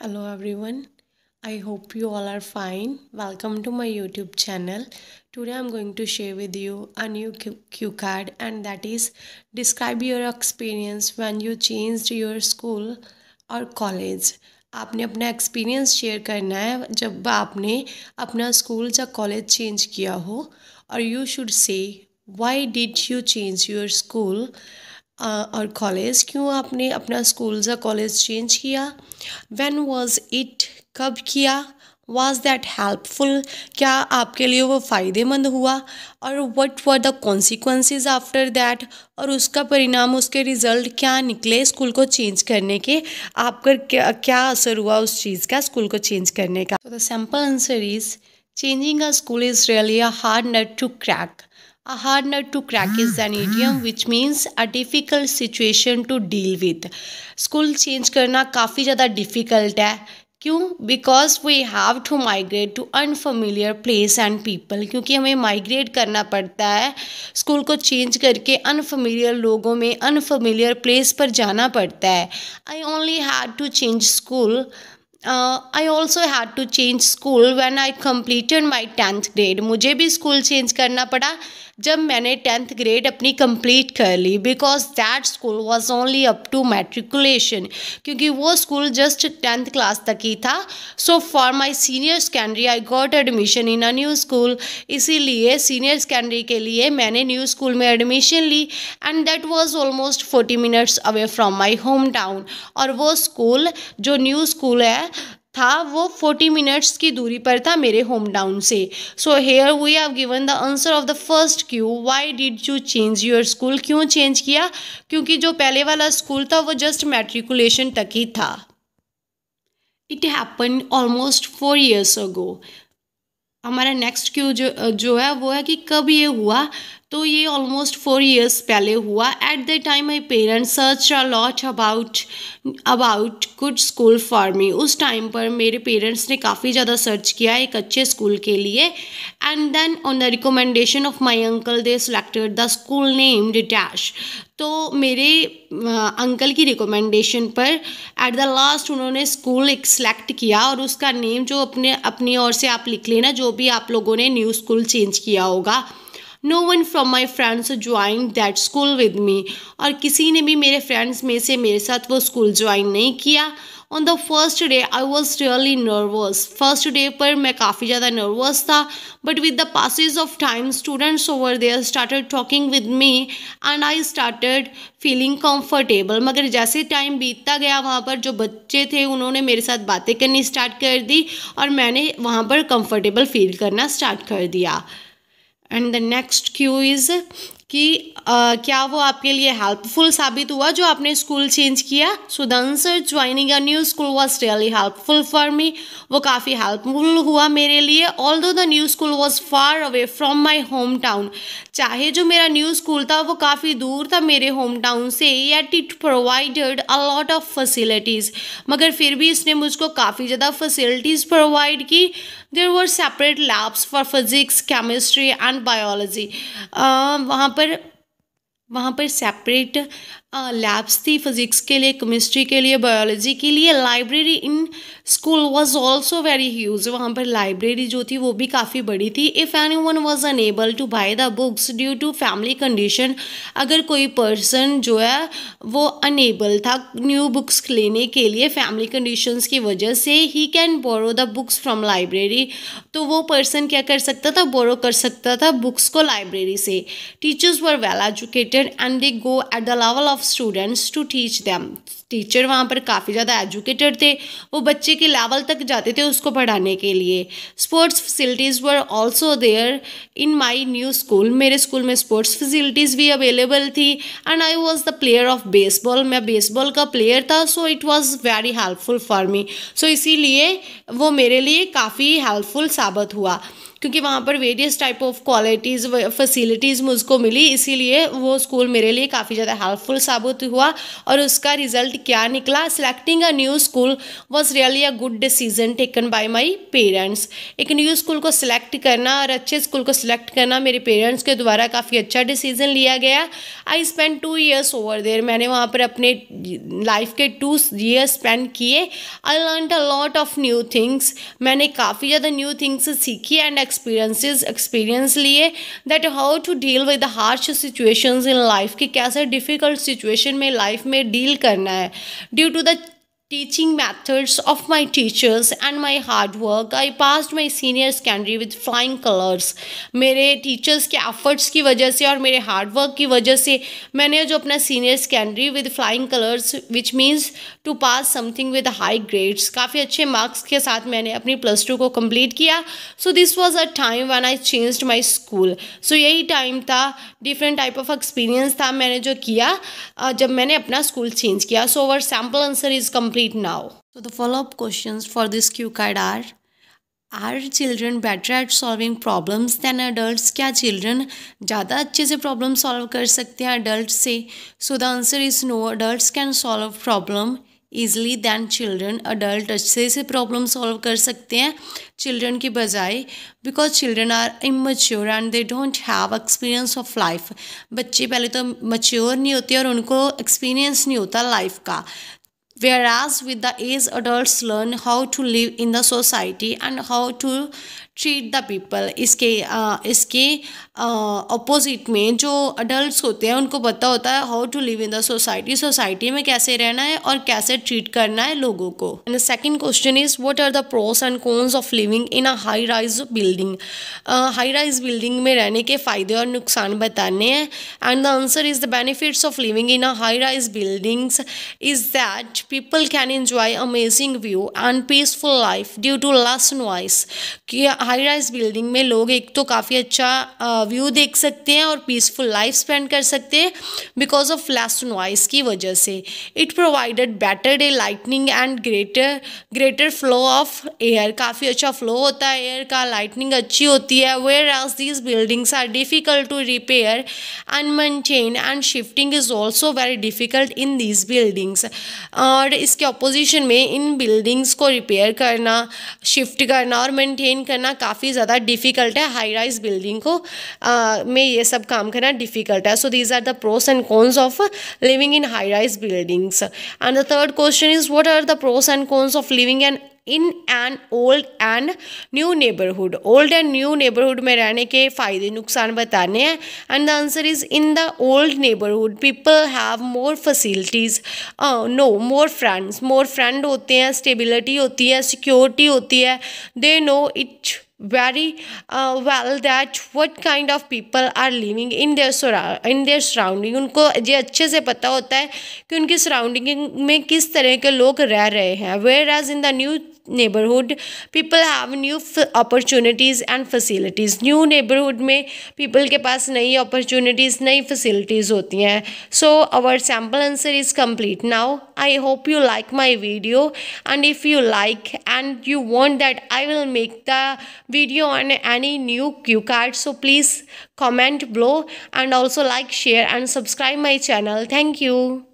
hello everyone i hope you all are fine welcome to my youtube channel today i'm going to share with you a new cue card and that is describe your experience when you changed your school or college आपने अपना experience share करना है जब आपने अपना school या college change किया हो और you should say why did you change your school और कॉलेज क्यों आपने अपना स्कूल या कॉलेज चेंज किया वेन वॉज इट कब किया वॉज दैट हेल्पफुल क्या आपके लिए वो फ़ायदेमंद हुआ और what were the consequences after that और उसका परिणाम उसके रिज़ल्ट क्या निकले स्कूल को चेंज करने के आपका क्या क्या असर हुआ उस चीज़ का स्कूल को चेंज करने का the sample answer is changing a school is really a hard nut to crack A hard nut to crack is an idiom which means a difficult situation to deal with. School change करना काफ़ी ज़्यादा difficult है क्यों because we have to migrate to unfamiliar place and people क्योंकि हमें migrate करना पड़ता है स्कूल को चेंज करके अनफेमिलियर लोगों में अनफेमिलियर प्लेस पर जाना पड़ता है I only had to change school I also had to change school when I completed my tenth grade मुझे भी स्कूल चेंज करना पड़ा जब मैंने टेंथ ग्रेड अपनी कंप्लीट कर ली because that school was only up to matriculation क्योंकि वो स्कूल जस्ट टेंथ क्लास तक ही था so for my senior secondary I got admission in a new school इसीलिए सीनियर सेकेंडरी के लिए मैंने न्यू स्कूल में एडमिशन ली and that was almost forty minutes away from my home town और वो स्कूल जो न्यू स्कूल है था वो फोर्टी मिनट्स की दूरी पर था मेरे होम टाउन से so here we have given the answer of the first Q why did you change your school क्यों चेंज किया क्योंकि जो पहले वाला स्कूल था वो जस्ट मैट्रिकुलेशन तक ही था it happen almost four years ago हमारा नेक्स्ट क्यू जो जो है वो है कि कब ये हुआ तो ये ऑलमोस्ट फोर ईयर्स पहले हुआ at the time my parents search a lot about about good school for me उस टाइम पर मेरे पेरेंट्स ने काफ़ी ज़्यादा सर्च किया एक अच्छे स्कूल के लिए and then on the recommendation of my uncle they selected the school name डिटैश तो मेरे अंकल की रिकमेंडेशन पर एट द लास्ट उन्होंने स्कूल एक सेलेक्ट किया और उसका नेम जो अपने अपनी ओर से आप लिख लेना जो भी आप लोगों ने न्यू स्कूल चेंज किया होगा no one from my friends join that school with me और किसी ने भी मेरे फ्रेंड्स में से मेरे साथ वो स्कूल ज्वाइन नहीं किया on the first day I was really nervous first day पर मैं काफ़ी ज़्यादा नर्वस था but with the passes of time students over there started talking with me and I started feeling comfortable मगर जैसे time बीतता गया वहाँ पर जो बच्चे थे उन्होंने मेरे साथ बातें करनी स्टार्ट कर दी और मैंने वहाँ पर कंफर्टेबल फील करना स्टार्ट कर दिया and the next cue is कि आ, क्या वो आपके लिए हेल्पफुल साबित हुआ जो आपने स्कूल चेंज किया so the answer joining a new school was really helpful for me वो काफ़ी हेल्पफुल हुआ मेरे लिए although the new school was far away from my home town चाहे जो मेरा न्यू स्कूल था वो काफ़ी दूर था मेरे होम टाउन से at it provided a lot of facilities मगर फिर भी इसने मुझको काफ़ी ज़्यादा फैसिलिटीज़ प्रोवाइड की there were separate labs for physics chemistry and biology वहाँ पर वहाँ पर सेपरेट लैब्स थी फिज़िक्स के लिए केमिस्ट्री के लिए बायोलॉजी के लिए library in school was also very huge वहाँ पर लाइब्रेरी जो थी वो भी काफ़ी बड़ी थी if any one was unable to buy the books due to family condition अगर कोई पर्सन जो है वो अनेबल था न्यू बुक्स लेने के लिए फैमिली कंडीशंस की वजह से ही can borrow the books from library तो वो पर्सन क्या कर सकता था बोरो कर सकता था बुक्स को लाइब्रेरी से teachers were well educated and they go at the level of of students to teach them teacher वहाँ पर काफ़ी ज़्यादा एजुकेटेड थे वो बच्चे के लेवल तक जाते थे उसको पढ़ाने के लिए sports facilities were also there in my new school मेरे स्कूल में स्पोर्ट्स फैसिलिटीज़ भी अवेलेबल थी and I was the player of baseball मैं बेसबॉल का प्लेयर था so it was very helpful for me so इसीलिए वो मेरे लिए काफ़ी हेल्पफुल साबित हुआ क्योंकि वहाँ पर various type of qualities facilities मुझको मिली इसीलिए वो स्कूल मेरे लिए काफ़ी ज़्यादा हेल्पफुल साबित हुआ और उसका रिजल्ट क्या निकला selecting a new school was really a good decision taken by my parents एक न्यू स्कूल को सिलेक्ट करना और अच्छे स्कूल को सिलेक्ट करना मेरे पेरेंट्स के द्वारा काफ़ी अच्छा डिसीजन लिया गया I spend two years over there मैंने वहाँ पर अपने लाइफ के टू ईयर्स स्पेंड किए I learn a lot of new things मैंने काफ़ी ज़्यादा न्यू थिंग्स सीखी एंड एक्सपीरियंसिस एक्सपीरियंस लिए that how to deal with the harsh situations in life कि कैसे डिफ़िकल्ट सिचुएशन में लाइफ में डील करना है due to the teaching methods of my teachers and my hard work I passed my senior secondary with flying colors mere teachers ke efforts ki wajah se aur mere hard work ki wajah se maine jo apna senior secondary with flying colors which means to pass something with high grades kafi acche marks ke sath maine apni plus 2 ko complete kiya so this was a time when I changed my school so yahi time tha different type of experience था मैंने जो किया jab maine apna school change kiya so our sample answer is complete complete now. So the follow-up questions for this cue card are are children better at solving problems than adult क्या children ज़्यादा अच्छे से problem solve कर सकते हैं adult से so the answer is no adult can solve problem easily than children adult अच्छे से प्रॉब्लम सॉल्व कर सकते हैं चिल्ड्रन के बजाय because children are immature and they don't have experience of life बच्चे पहले तो मच्योर नहीं होते और उनको एक्सपीरियंस नहीं होता लाइफ का Whereas with the age, adults learn how to live in the society and how to treat the people. Iske ah opposite में जो adults होते हैं उनको बता होता है how to live in the society. Society में कैसे रहना है और कैसे treat करना है लोगों को. And the second question is what are the pros and cons of living in a high-rise building? high-rise building में रहने ke फायदे और नुकसान बताने हैं. And the answer is the benefits of living in a high-rise buildings is that people can enjoy amazing view and peaceful life due to last noise कि high rise building में लोग एक तो काफ़ी अच्छा व्यू देख सकते हैं और पीसफुल लाइफ स्पेंड कर सकते हैं बिकॉज ऑफ लेस नॉइस की वजह से it provided better day lightning and greater greater flow of air काफ़ी अच्छा फ्लो होता है एयर का लाइटनिंग अच्छी होती है whereas these buildings are difficult to repair and maintain and shifting is also very difficult in these buildings और इसके अपोजिशन में इन बिल्डिंग्स को रिपेयर करना शिफ्ट करना और मेंटेन करना काफ़ी ज़्यादा डिफ़िकल्ट है हाई राइज बिल्डिंग को आ, में ये सब काम करना डिफ़िकल्ट है so these are the pros and cons of living in high rise buildings and the third question is what are the pros and cons of living and in an old and new neighbourhood old and new neighbourhood में रहने के फ़ायदे नुकसान बताने हैं and the answer is in the old neighbourhood people have more facilities no more friends more friend होते हैं stability होती है सिक्योरिटी होती है they know it very uh, well that what kind of people are living in their in their surrounding उनको ये अच्छे से पता होता है कि उनकी सराउंडिंग में किस तरह के लोग रह रहे हैं where as in the new neighborhood people have new opportunities and facilities new neighborhood में people के पास नई opportunities नई facilities so our sample answer is complete now I hope you like my video and if you like and you want that I will make the video on any new cue card so please comment below and also like share and subscribe my channel thank you